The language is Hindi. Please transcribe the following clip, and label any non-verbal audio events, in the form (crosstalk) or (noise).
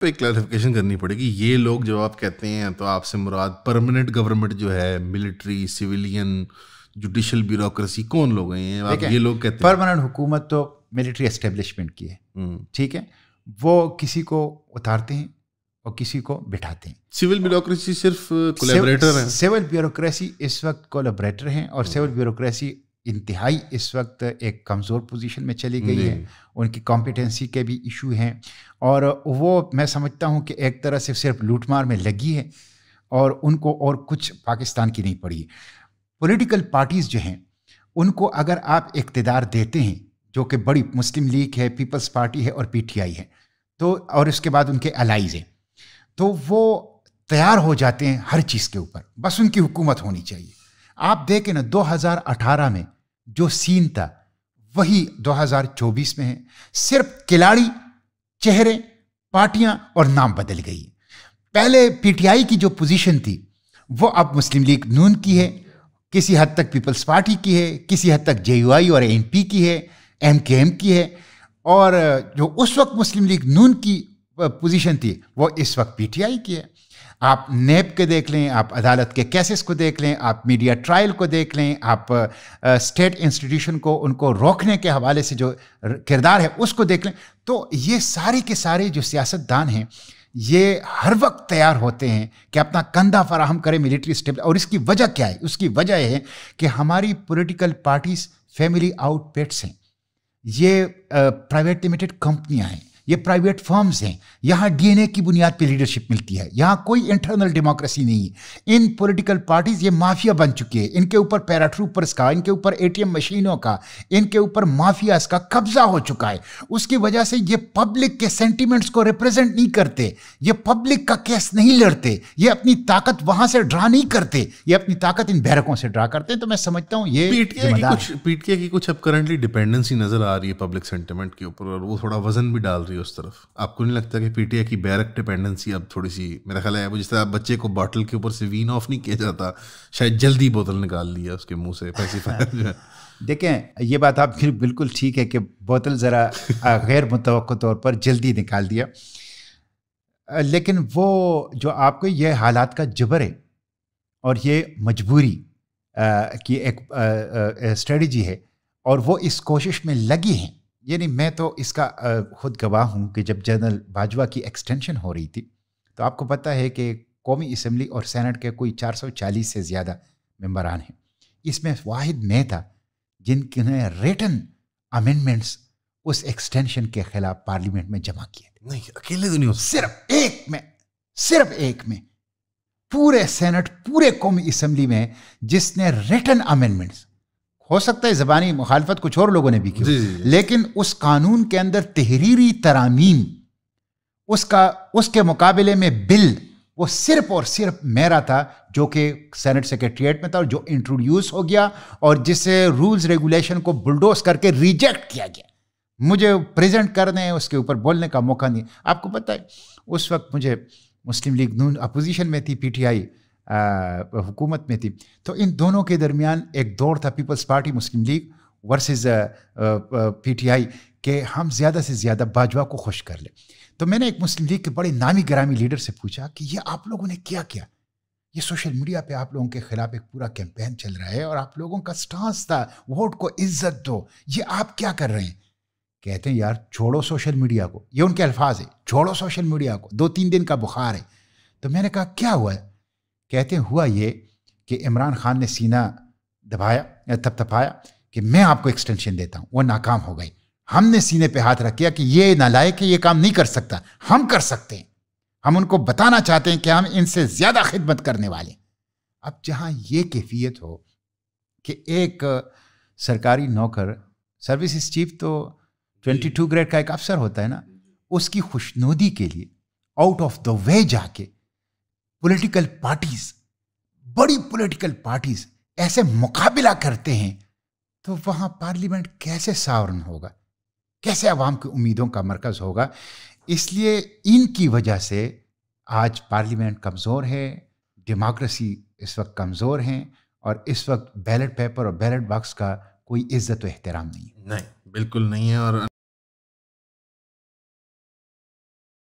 पे क्लैरिफिकेशन करनी पड़ेगी ये लोग जब आप कहते हैं तो आपसे मुराद परमानेंट गवर्नमेंट जो है मिलिट्री सिविलियन जुडिशल ब्यूरोक्रेसी कौन लोग हैं आप ये लोग कहते हैं परमानेंट हुकूमत तो मिलिट्री एस्टेब्लिशमेंट की है हम्म। ठीक है वो किसी को उतारते हैं और किसी को बिठाते हैं सिविल ब्यूरोक्रेसी सिर्फ कोलेबरेटर है सिविल ब्यूरोक्रेसी इस वक्त कोलेबरेटर हैं और सिविल हम्म। ब्यूरोक्रेसी इंतहाई इस वक्त एक कमज़ोर पोजीशन में चली गई है उनकी कॉम्पिटेंसी के भी इशू हैं और वो मैं समझता हूँ कि एक तरह से सिर्फ लूटमार में लगी है और उनको और कुछ पाकिस्तान की नहीं पड़ी पॉलिटिकल पोलिटिकल पार्टीज़ जो हैं उनको अगर आप इकतदार देते हैं जो कि बड़ी मुस्लिम लीग है पीपल्स पार्टी है और पीटीआई है तो और उसके बाद उनके अलाइज हैं तो वो तैयार हो जाते हैं हर चीज़ के ऊपर बस उनकी हुकूमत होनी चाहिए आप देखें ना 2018 में जो सीन था वही 2024 में है सिर्फ खिलाड़ी चेहरे पार्टियां और नाम बदल गई पहले पीटीआई की जो पोजीशन थी वो अब मुस्लिम लीग नून की है किसी हद तक पीपल्स पार्टी की है किसी हद तक जे और एन की है एम की है और जो उस वक्त मुस्लिम लीग नून की पोजीशन थी वो इस वक्त पीटीआई की है आप नेप के देख लें आप अदालत के केसेस को देख लें आप मीडिया ट्रायल को देख लें आप स्टेट इंस्टीट्यूशन को उनको रोकने के हवाले से जो किरदार है उसको देख लें तो ये सारे के सारे जो सियासतदान हैं ये हर वक्त तैयार होते हैं कि अपना कंधा फराहम करें मिलिट्री स्टेप और इसकी वजह क्या है उसकी वजह है कि हमारी पॉलिटिकल पार्टीज फैमिली आउटपेट्स हैं ये प्राइवेट लिमिटेड कंपनियां हैं ये प्राइवेट फर्म्स हैं यहाँ डीएनए की बुनियाद पे लीडरशिप मिलती है यहाँ कोई इंटरनल डेमोक्रेसी नहीं है इन पॉलिटिकल पार्टीज ये माफिया बन चुकी है इनके ऊपर पैराट्रूपर्स का इनके ऊपर एटीएम मशीनों का इनके ऊपर माफियाज का कब्जा हो चुका है उसकी वजह से ये पब्लिक के सेंटिमेंट्स को रिप्रेजेंट नहीं करते ये पब्लिक का केस नहीं लड़ते ये अपनी ताकत वहां से ड्रा नहीं करते ये अपनी ताकत इन बैरकों से ड्रा करते हैं तो मैं समझता हूँ ये पीटीए की कुछ अब करंटली डिपेंडेंसी नजर आ रही है पब्लिक सेंटिमेंट के ऊपर और वो थोड़ा वजन भी डाल रही है उस तरफ आपको नहीं लगता कि पीटीआई की बैरक डिपेंडेंसी अब थोड़ी सी मेरा ख्याल है वो जिस तरह बच्चे को बॉटल के ऊपर से वीन ऑफ नहीं किया जाता शायद जल्दी बोतल निकाल लिया उसके मुंह से पैसिफायर (laughs) देखें ये बात आप फिर बिल्कुल ठीक है कि बोतल ज़रा (laughs) गैर मुतव तौर पर जल्दी निकाल दिया लेकिन वो जो आपको ये हालात का जबर है और ये मजबूरी की एक स्ट्रेटजी है और वो इस कोशिश में लगी हैं यानी मैं तो इसका खुद गवाह हूँ कि जब जनरल बाजवा की एक्सटेंशन हो रही थी तो आपको पता है कि कौमी असम्बली और सेनेट के कोई 440 से ज़्यादा मेम्बरान हैं इसमें वाहिद मैं था जिनने रिटर्न अमेंडमेंट्स उस एक्सटेंशन के खिलाफ पार्लियामेंट में जमा किए थे नहीं अकेले तो नहीं सिर्फ एक में सिर्फ एक में पूरे सेनेट पूरे कौमी असम्बली में जिसने रिटर्न अमेंडमेंट्स हो सकता है ज़बानी मुखालफत कुछ और लोगों ने भी की लेकिन उस कानून के अंदर तहरीरी तरामीम उसका उसके मुकाबले में बिल वो सिर्फ और सिर्फ मेरा था जो कि सेनेट सेक्रेटरीट में था और जो इंट्रोड्यूस हो गया और जिसे रूल्स रेगुलेशन को बुलडोज करके रिजेक्ट किया गया मुझे प्रेजेंट करने उसके ऊपर बोलने का मौका नहीं आपको पता है उस वक्त मुझे मुस्लिम लीग नून अपोजिशन में थी पीटीआई हुकूमत में थी तो इन दोनों के दरमियान एक दौर था Peoples Party Muslim League versus P T I के हम ज़्यादा से ज़्यादा बाजवा को खुश कर लें तो मैंने एक मुस्लिम लीग के बड़े नामी ग्रामी लीडर से पूछा कि ये आप लोगों ने क्या किया ये सोशल मीडिया पे आप लोगों के ख़िलाफ़ एक पूरा कैंपेन चल रहा है और आप लोगों का स्टांस था वोट को इज्जत दो ये आप क्या कर रहे हैं कहते हैं यार छोड़ो सोशल मीडिया को ये उनके अल्फाज है छोड़ो सोशल मीडिया को दो तीन दिन का बुखार है तो मैंने कहा क्या हुआ है कहते हुआ ये कि इमरान खान ने सीना दबाया थपथपाया कि मैं आपको एक्सटेंशन देता हूँ वो नाकाम हो गई हमने सीने पे हाथ रख किया कि ये नालायक है ये काम नहीं कर सकता हम कर सकते हैं हम उनको बताना चाहते हैं कि हम इनसे ज़्यादा खिदमत करने वाले अब जहाँ ये कैफियत हो कि एक सरकारी नौकर सर्विस चीफ तो 22 ग्रेड का एक अफसर होता है ना उसकी खुशनुदी के लिए आउट ऑफ द वे जाके पॉलिटिकल पार्टीज बड़ी पॉलिटिकल पार्टीज ऐसे मुकाबला करते हैं तो वहाँ पार्लियामेंट कैसे सावरन होगा कैसे आवाम की उम्मीदों का मरकज होगा इसलिए इनकी वजह से आज पार्लियामेंट कमज़ोर है डेमोक्रेसी इस वक्त कमज़ोर है और इस वक्त बैलेट पेपर और बैलेट बॉक्स का कोई इज्जत व एहतराम नहीं है नहीं बिल्कुल नहीं है और